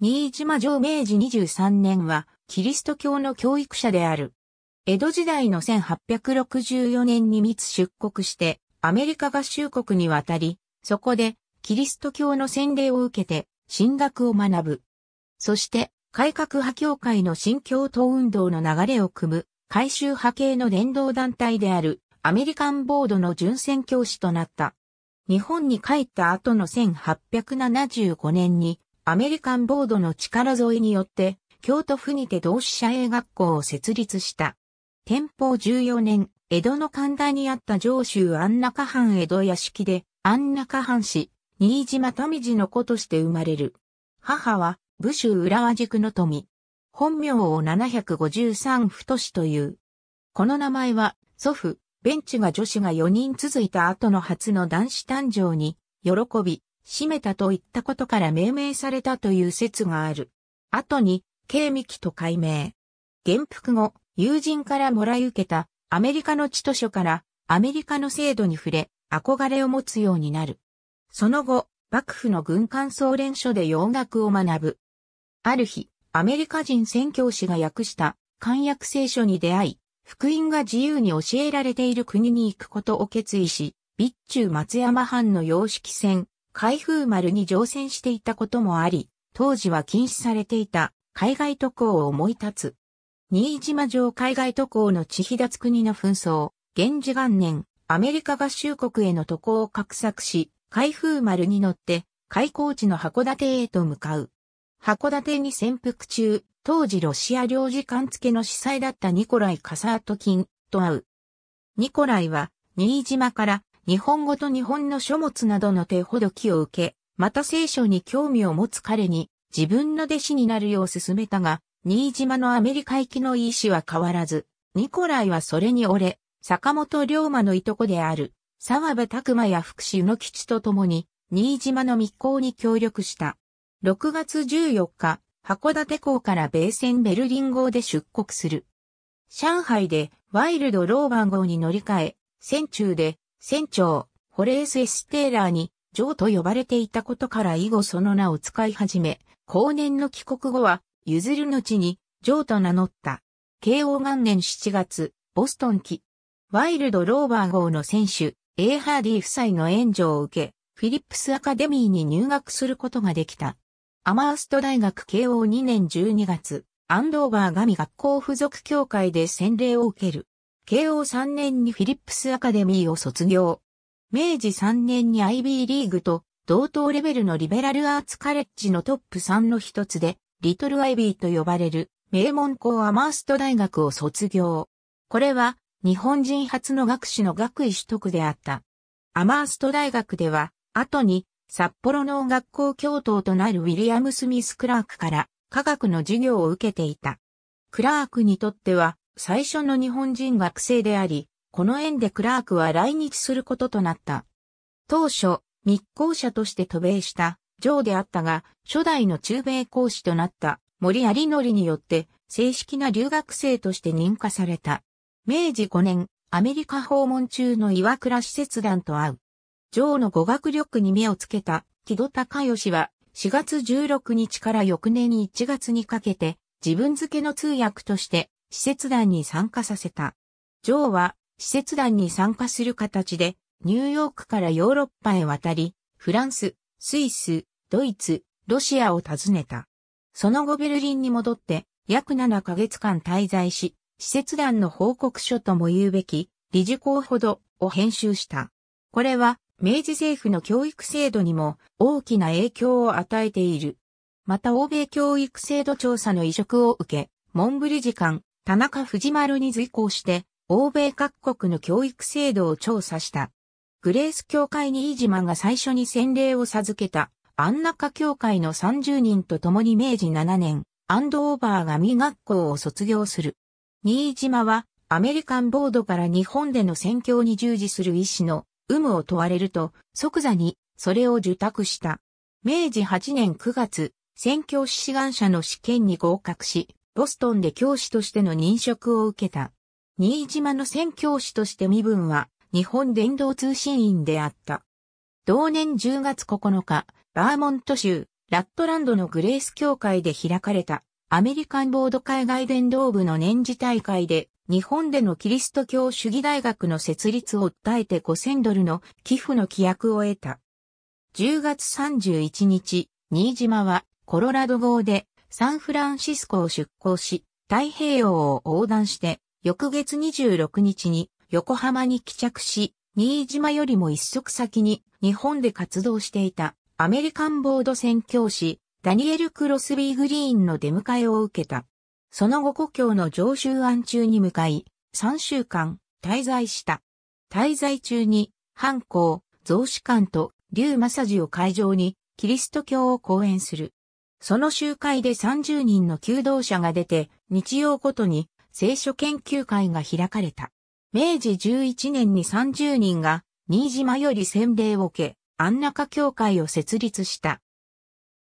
新島城明治23年は、キリスト教の教育者である。江戸時代の1864年に密出国して、アメリカ合衆国に渡り、そこで、キリスト教の洗礼を受けて、神学を学ぶ。そして、改革派教会の新教徒運動の流れを組む、改修派系の伝道団体である、アメリカンボードの純選教師となった。日本に帰った後の1875年に、アメリカンボードの力添えによって、京都府にて同志社営学校を設立した。天保14年、江戸の神田にあった上州安中藩江戸屋敷で、安中藩士、新島富士の子として生まれる。母は、武州浦和塾の富。本名を753太子という。この名前は、祖父、ベンチが女子が4人続いた後の初の男子誕生に、喜び、閉めたといったことから命名されたという説がある。後に、慶美紀と改名。元服後、友人からもらい受けたアメリカの地図書からアメリカの制度に触れ、憧れを持つようになる。その後、幕府の軍艦総連書で洋楽を学ぶ。ある日、アメリカ人宣教師が訳した漢訳聖書に出会い、福音が自由に教えられている国に行くことを決意し、備中松山藩の洋式船、海風丸に乗船していたこともあり、当時は禁止されていた海外渡航を思い立つ。新島城海外渡航の地肥脱国の紛争、源氏元年、アメリカ合衆国への渡航を画策し、海風丸に乗って、開港地の函館へと向かう。函館に潜伏中、当時ロシア領事館付の司祭だったニコライ・カサートキンと会う。ニコライは、新島から日本語と日本の書物などの手ほどきを受け、また聖書に興味を持つ彼に自分の弟子になるよう勧めたが、新島のアメリカ行きの意思は変わらず、ニコライはそれに折れ、坂本龍馬のいとこである、沢部拓馬や福祉の吉と共に、新島の密航に協力した。6月14日、函館港から米船ベルリン号で出国する。上海でワイルドローバン号に乗り換え、船中で船長、ホレース・エステーラーに、ジョーと呼ばれていたことから以後その名を使い始め、後年の帰国後は、譲る後に、ジョーと名乗った。慶応元年7月、ボストン期。ワイルドローバー号の選手、エーハーディ夫妻の援助を受け、フィリップスアカデミーに入学することができた。アマースト大学慶応2年12月、アンドーバー神学校附属協会で洗礼を受ける。慶応3年にフィリップスアカデミーを卒業。明治3年に IB リーグと同等レベルのリベラルアーツカレッジのトップ3の一つで、リトル IB と呼ばれる名門校アマースト大学を卒業。これは日本人初の学士の学位取得であった。アマースト大学では、後に札幌農学校教頭となるウィリアム・スミス・クラークから科学の授業を受けていた。クラークにとっては最初の日本人学生であり、この縁でクラークは来日することとなった。当初、密航者として渡米したジョーであったが、初代の中米講師となった森有則によって正式な留学生として認可された。明治5年、アメリカ訪問中の岩倉施設団と会う。ジョーの語学力に目をつけた木戸隆義は4月16日から翌年1月にかけて自分付けの通訳として使節団に参加させた。ジョーは使節団に参加する形でニューヨークからヨーロッパへ渡り、フランス、スイス、ドイツ、ロシアを訪ねた。その後ベルリンに戻って約7ヶ月間滞在し、使節団の報告書とも言うべき、理事校ほどを編集した。これは明治政府の教育制度にも大きな影響を与えている。また欧米教育制度調査の移植を受け、モンブリ時間、田中藤丸に随行して、欧米各国の教育制度を調査した。グレース教会に飯島が最初に洗礼を授けた、安中教会の30人と共に明治7年、アンドオーバーが未学校を卒業する。新島は、アメリカンボードから日本での宣教に従事する医師の有無を問われると、即座に、それを受託した。明治8年9月、宣教志願者の試験に合格し、ボストンで教師としての任職を受けた。新島の宣教師として身分は日本伝道通信員であった。同年10月9日、バーモント州、ラットランドのグレース協会で開かれたアメリカンボード海外伝道部の年次大会で日本でのキリスト教主義大学の設立を訴えて5000ドルの寄付の規約を得た。10月31日、新島はコロラド号でサンフランシスコを出港し、太平洋を横断して、翌月26日に横浜に帰着し、新島よりも一足先に日本で活動していたアメリカンボード宣教師ダニエル・クロスビー・グリーンの出迎えを受けた。その後故郷の常州案中に向かい、3週間滞在した。滞在中に、藩校、増士館と竜正治を会場にキリスト教を講演する。その集会で30人の求道者が出て、日曜ごとに聖書研究会が開かれた。明治11年に30人が、新島より洗礼を受け、安中教会を設立した。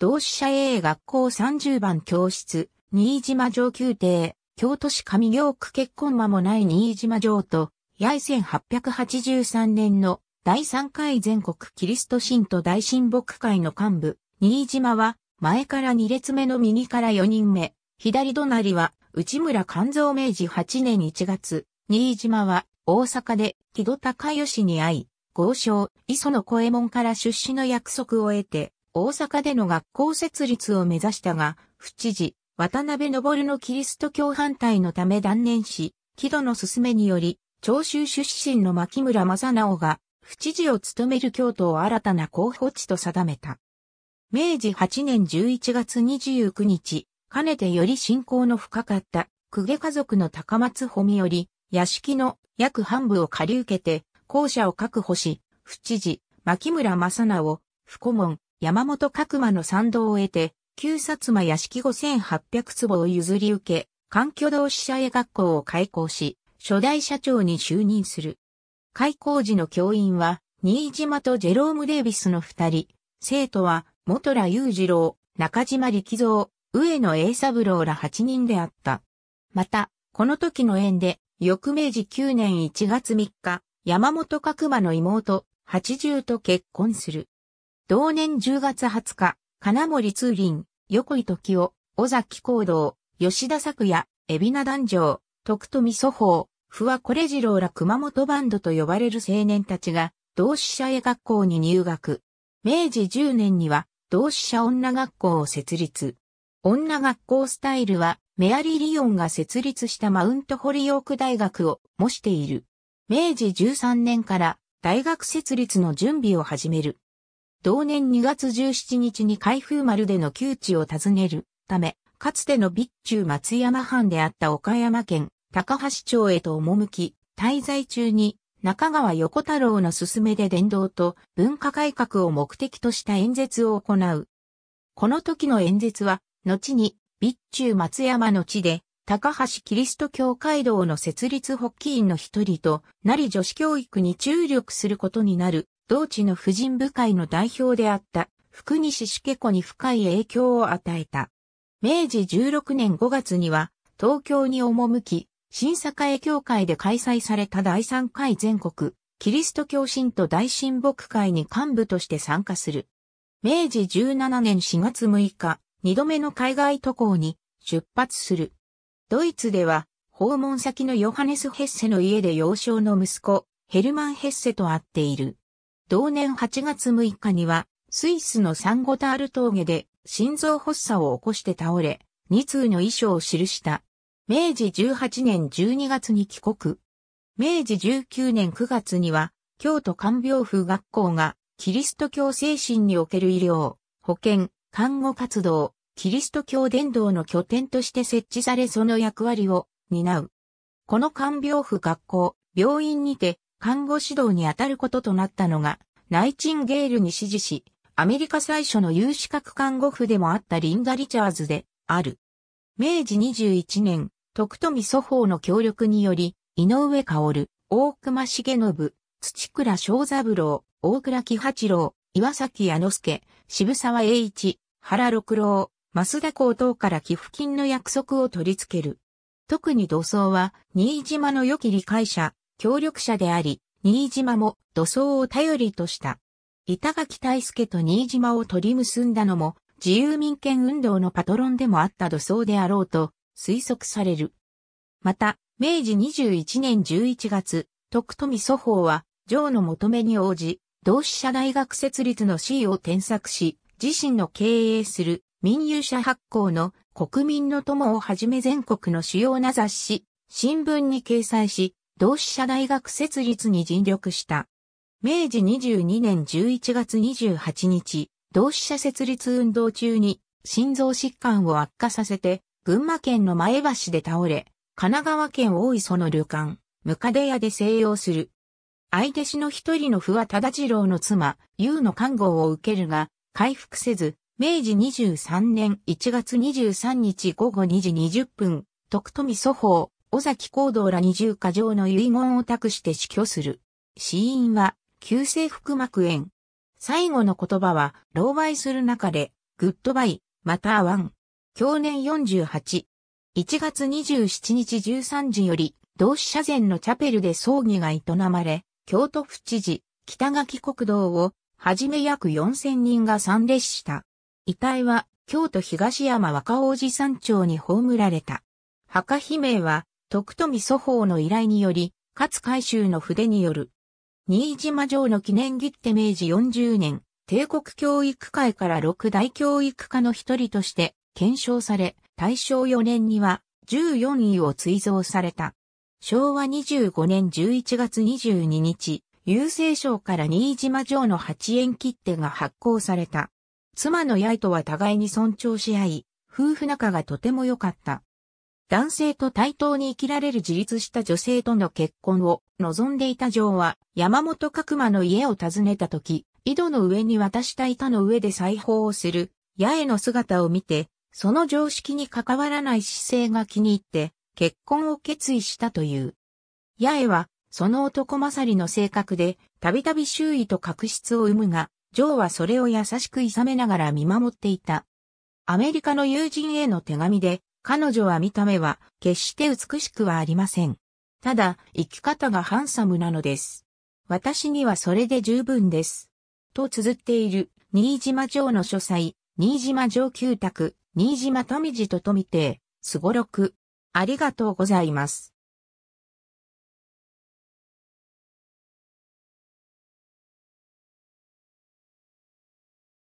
同志社 A 学校30番教室、新島上宮廷、京都市上京区結婚間もない新島城と、八重1883年の第3回全国キリスト信徒大神木会の幹部、新島は前から2列目の右から4人目、左隣は内村勘蔵明治8年1月、新島は大阪で木戸高義に会い、豪商、磯野小右衛門から出資の約束を得て、大阪での学校設立を目指したが、府知事、渡辺昇のキリスト教反対のため断念し、木戸の勧めにより、長州出身の牧村正直が、府知事を務める京都を新たな候補地と定めた。明治8年11月29日、かねてより信仰の深かった、公家家族の高松保により、屋敷の約半部を借り受けて、校舎を確保し、府知事、牧村正直、府顧問、山本角馬の賛同を得て、旧薩摩屋敷5800坪を譲り受け、環境同士社営学校を開校し、初代社長に就任する。開校時の教員は、新島とジェローム・デイビスの二人、生徒は、元良雄次郎、中島力蔵、上野栄三郎ら8人であった。また、この時の縁で、翌明治9年1月3日、山本角馬の妹、八十と結婚する。同年10月20日、金森通林、横井時夫、尾崎行動、吉田作也、海老名男女、徳富祖宝、不和これ次郎ら熊本バンドと呼ばれる青年たちが、同志社へ学校に入学。明治10年には、同志社女学校を設立。女学校スタイルは、メアリー・リオンが設立したマウントホリオーク大学を模している。明治13年から大学設立の準備を始める。同年2月17日に開封丸での窮地を訪ねるため、かつての備中松山藩であった岡山県高橋町へと赴き、滞在中に中川横太郎の勧めで伝道と文化改革を目的とした演説を行う。この時の演説は、後に、備中松山の地で、高橋キリスト教会堂の設立発起員の一人となり女子教育に注力することになる、同地の婦人部会の代表であった福西主家子に深い影響を与えた。明治16年5月には東京に赴き、新栄協会で開催された第3回全国、キリスト教信徒大神木会に幹部として参加する。明治17年4月6日、二度目の海外渡航に出発する。ドイツでは、訪問先のヨハネス・ヘッセの家で幼少の息子、ヘルマン・ヘッセと会っている。同年8月6日には、スイスのサンゴタール峠で心臓発作を起こして倒れ、2通の遺書を記した明治18年12月に帰国。明治19年9月には、京都看病風学校が、キリスト教精神における医療、保健、看護活動、キリスト教伝道の拠点として設置されその役割を担う。この看病婦学校、病院にて看護指導に当たることとなったのが、ナイチンゲールに支持し、アメリカ最初の有資格看護婦でもあったリンダ・リチャーズである。明治21年、徳富祖法の協力により、井上薫、大隈重信、土倉正三郎、大倉喜八郎、岩崎弥之助、渋沢栄一、原六郎、増田高等から寄付金の約束を取り付ける。特に土葬は、新島の良き理解者、協力者であり、新島も土葬を頼りとした。板垣大助と新島を取り結んだのも、自由民権運動のパトロンでもあった土葬であろうと、推測される。また、明治21年11月、徳富祖法は、上の求めに応じ、同志社大学設立の C を添削し、自身の経営する民有社発行の国民の友をはじめ全国の主要な雑誌、新聞に掲載し、同志社大学設立に尽力した。明治22年11月28日、同志社設立運動中に心臓疾患を悪化させて群馬県の前橋で倒れ、神奈川県大磯の旅館、ムカデ屋で静養する。相手師の一人の不破忠次郎の妻、優の看護を受けるが、回復せず、明治23年1月23日午後2時20分、徳富祖法、尾崎行動ら二重過剰の遺言を託して死去する。死因は、急性腹膜炎。最後の言葉は、老媒する中で、グッドバイ、また会わん。享年48。1月27日13時より、同志社前のチャペルで葬儀が営まれ、京都府知事、北垣国道を、はじめ約4000人が参列した。遺体は、京都東山若王子山町に葬られた。墓碑名は、徳富祖法の依頼により、勝海舟の筆による。新島城の記念切手明治40年、帝国教育会から六大教育家の一人として、検証され、大正4年には14位を追贈された。昭和25年11月22日、郵政省から新島城の8円切手が発行された。妻の八重とは互いに尊重し合い、夫婦仲がとても良かった。男性と対等に生きられる自立した女性との結婚を望んでいた城は、山本角馬の家を訪ねた時、井戸の上に渡した板の上で裁縫をする、八重の姿を見て、その常識に関わらない姿勢が気に入って、結婚を決意したという。八重は、その男勝りの性格で、たびたび周囲と確執を生むが、ジョーはそれを優しく諌めながら見守っていた。アメリカの友人への手紙で、彼女は見た目は決して美しくはありません。ただ、生き方がハンサムなのです。私にはそれで十分です。と綴っている、新島城の書斎、新島城旧宅、新島富路と富て、すごろく。ありがとうございます。